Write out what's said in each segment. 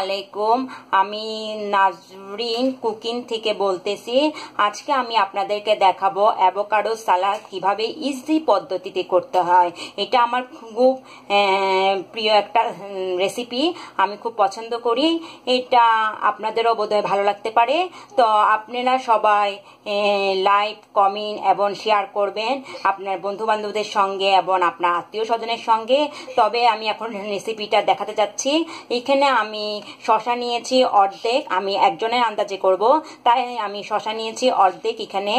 আলাইকুম আমি নাজরিন কুকিং থেকে বলতেছি আজকে আমি আপনাদেরকে দেখাবো অ্যাভোকাডো সালাদ কিভাবে ইজি পদ্ধতিতে করতে হয় এটা আমার খুব প্রিয় একটা রেসিপি আমি খুব পছন্দ করি এটা আপনাদেরও বোধহয় ভালো লাগতে পারে তো আপনারা সবাই লাইক কমেন্ট এবং শেয়ার করবেন আপনার বন্ধুবান্ধবদের সঙ্গে এবং আপনার আত্মীয় স্বজনের সঙ্গে তবে আমি এখন রেসিপিটা দেখাতে যাচ্ছি এখানে আমি শশা নিয়েছি অর্ধেক আমি একজনের আন্দাজে করব তাই আমি শশা নিয়েছি অর্ধেক এখানে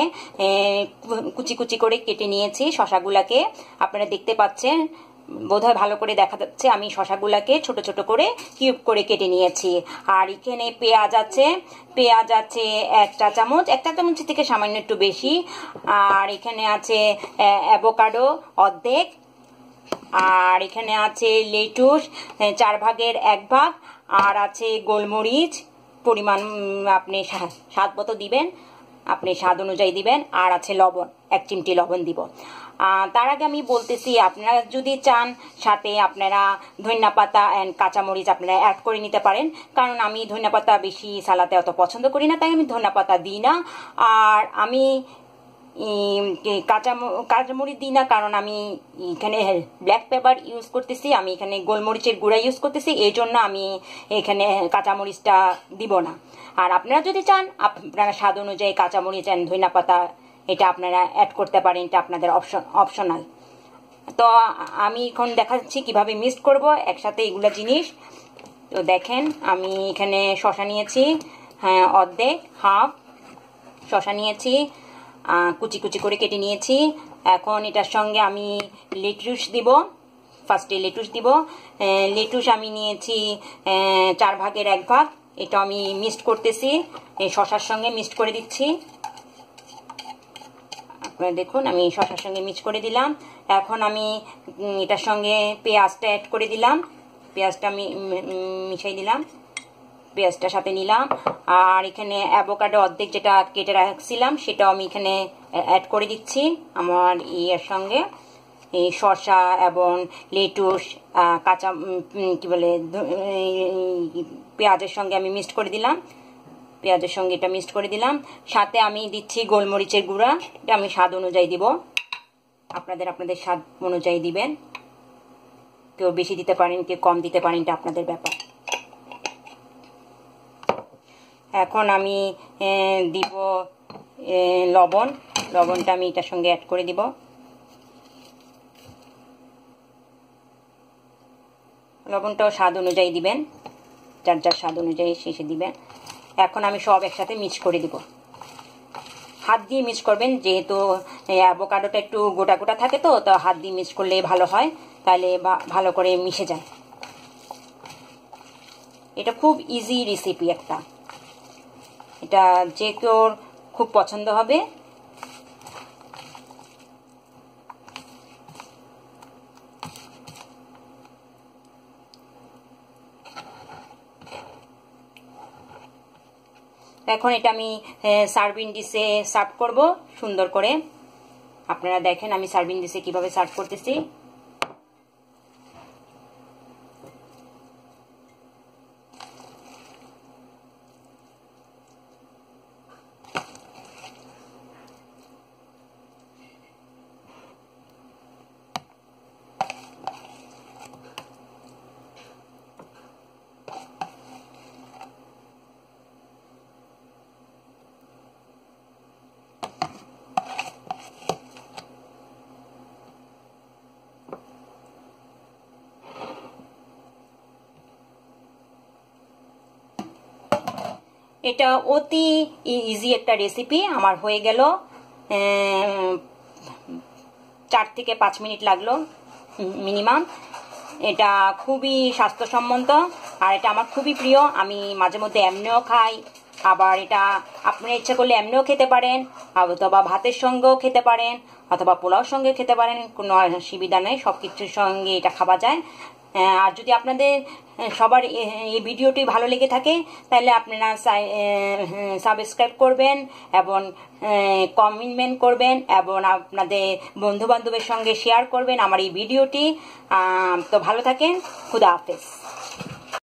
কুচি কুচি করে কেটে নিয়েছি শশাগুলাকে আপনারা দেখতে পাচ্ছেন বোধহয় ভালো করে দেখা যাচ্ছে আমি শশাগুলাকে ছোট ছোট করে কিউব করে কেটে নিয়েছি আর এখানে পেঁয়াজ আছে পেঁয়াজ আছে একটা চামচ একটা চামচের চামচ থেকে সামান্য একটু বেশি আর এখানে আছে অ্যাভোকাডো অর্ধেক আর এখানে আছে লেটুস চার ভাগের এক ভাগ আর আছে গোলমরিচ পরিমাণ আপনি স্বাদ মতো দিবেন আপনি স্বাদ অনুযায়ী দিবেন আর আছে লবণ এক চিমটি লবণ দিব তার আগে আমি বলতেছি আপনারা যদি চান সাথে আপনারা ধনিয়া পাতা অ্যান্ড কাঁচামরিচ আপনারা অ্যাড করে নিতে পারেন কারণ আমি ধনিয়া পাতা বেশি সালাতে অত পছন্দ করি না তাই আমি ধনিয়া পাতা দিই না আর আমি কাঁচামরি কাঁচামরিচ দিই না কারণ আমি এখানে ব্ল্যাক পেপার ইউজ করতেছি আমি এখানে গোলমরিচের গুঁড়া ইউজ করতেছি এই জন্য আমি এখানে কাঁচামরিচটা দিব না আর আপনারা যদি চান আপনারা স্বাদ অনুযায়ী কাঁচামরিচ চান ধইনা পাতা এটা আপনারা অ্যাড করতে পারেন এটা আপনাদের অপশন অপশনাল তো আমি এখন দেখাচ্ছি কিভাবে মিক্সড করব একসাথে এগুলো জিনিস তো দেখেন আমি এখানে শশা নিয়েছি হ্যাঁ অর্ধেক হাফ শশা নিয়েছি কুচি কুচি করে কেটে নিয়েছি এখন এটার সঙ্গে আমি লেটুস দিব ফার্স্টে লেটুস দিব লেটুস আমি নিয়েছি চার ভাগের এক ভাগ এটা আমি মিক্সড করতেছি শশার সঙ্গে মিক্সড করে দিচ্ছি আপনারা দেখুন আমি শশার সঙ্গে মিক্সড করে দিলাম এখন আমি এটার সঙ্গে পেঁয়াজটা অ্যাড করে দিলাম পেঁয়াজটা আমি মিশাই দিলাম পেঁয়াজটা সাথে নিলাম আর এখানে অ্যাভোকাডো অর্ধেক যেটা কেটে রাখছিলাম সেটাও আমি এখানে অ্যাড করে দিচ্ছি আমার ইয়ের সঙ্গে এই শসা এবং লেটুস কাঁচা কি বলে পেঁয়াজের সঙ্গে আমি মিক্সড করে দিলাম পেঁয়াজের সঙ্গে এটা মিক্সড করে দিলাম সাথে আমি দিচ্ছি গোলমরিচের গুঁড়া এটা আমি স্বাদ অনুযায়ী দিব আপনাদের আপনাদের স্বাদ অনুযায়ী দিবেন কেউ বেশি দিতে পারেন কেউ কম দিতে পারেন এটা আপনাদের ব্যাপার এখন আমি দিব লবণ লবণটা আমি এটার সঙ্গে অ্যাড করে দিব লবণটাও স্বাদ অনুযায়ী দিবেন যার যার স্বাদ অনুযায়ী শেষে দিবেন এখন আমি সব একসাথে মিক্স করে দিব হাত দিয়ে মিক্স করবেন যেহেতু অ্যাভোকাডোটা একটু গোটা গোটা থাকে তো তো হাত দিয়ে মিক্স করলে ভালো হয় তাহলে ভালো করে মিশে যায় এটা খুব ইজি রেসিপি একটা এটা যে কেউর খুব পছন্দ হবে এখন এটা আমি সার্ভিং ডিসে সার্ভ করব সুন্দর করে আপনারা দেখেন আমি সার্ভিং ডিসে কিভাবে সার্ভ করতেছি এটা অতি ইজি একটা রেসিপি আমার হয়ে গেল চার থেকে পাঁচ মিনিট লাগলো মিনিমাম এটা খুবই স্বাস্থ্যসম্মত আর এটা আমার খুবই প্রিয় আমি মাঝে মধ্যে এমনিও খাই আবার এটা আপনি ইচ্ছা করলে এমনিও খেতে পারেন অথবা ভাতের সঙ্গেও খেতে পারেন অথবা পোলাওর সঙ্গে খেতে পারেন কোনো অসুবিধা নেই সব কিছুর সঙ্গে এটা খাওয়া যায় হ্যাঁ, আর যদি আপনাদের হ্যাঁ, সবার হ্যাঁ, এই ভিডিওটি ভালো লেগে থাকে তাহলে আপনারা সাবস্ক্রাইব করবেন এবং কমেন্টমেন্ট করবেন এবং আপনাদের বন্ধুবান্ধবের সঙ্গে শেয়ার করবেন আমার এই ভিডিওটি তো ভালো থাকেন খুদা হাফেজ